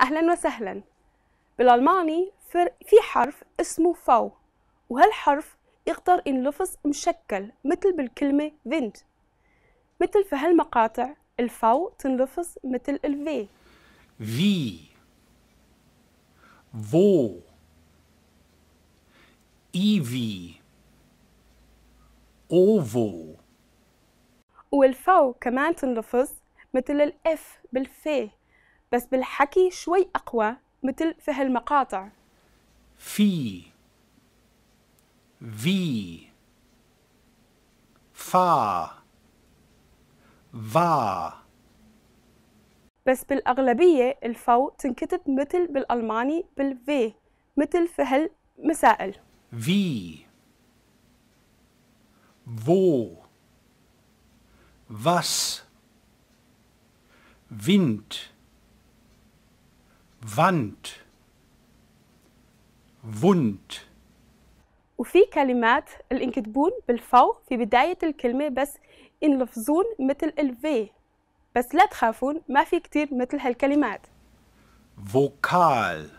أهلا وسهلا بالألماني في حرف اسمه فو وهالحرف يقدر ينلفظ مشكل مثل بالكلمة فينت مثل في هالمقاطع الفو تنلفظ مثل الفي في فو ايفي اوفو والفو كمان تنلفظ مثل الاف بالفي بس بالحكي شوي أقوى مثل في هالمقاطع في في فا فا بس بالأغلبية الفو تنكتب مثل بالألماني بالفي مثل في هالمسائل في فو فاس فينت Wand Wund وفي كلمات الانكتبون بالفو في بداية الكلمة بس انلفظون مثل الفي بس لا تخافون ما في كتير مثل هالكلمات فوكال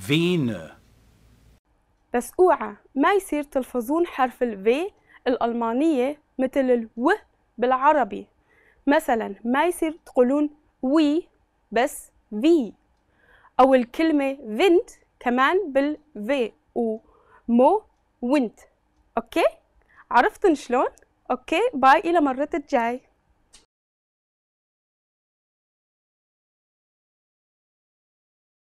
فينه بس اوعى ما يصير تلفظون حرف ال V الألمانية مثل ال بالعربي مثلا ما يصير تقولون وي بس في أو الكلمة فينت كمان بال V و مو wind أوكي عرفتن شلون؟ أوكي باي إلى مرة الجاي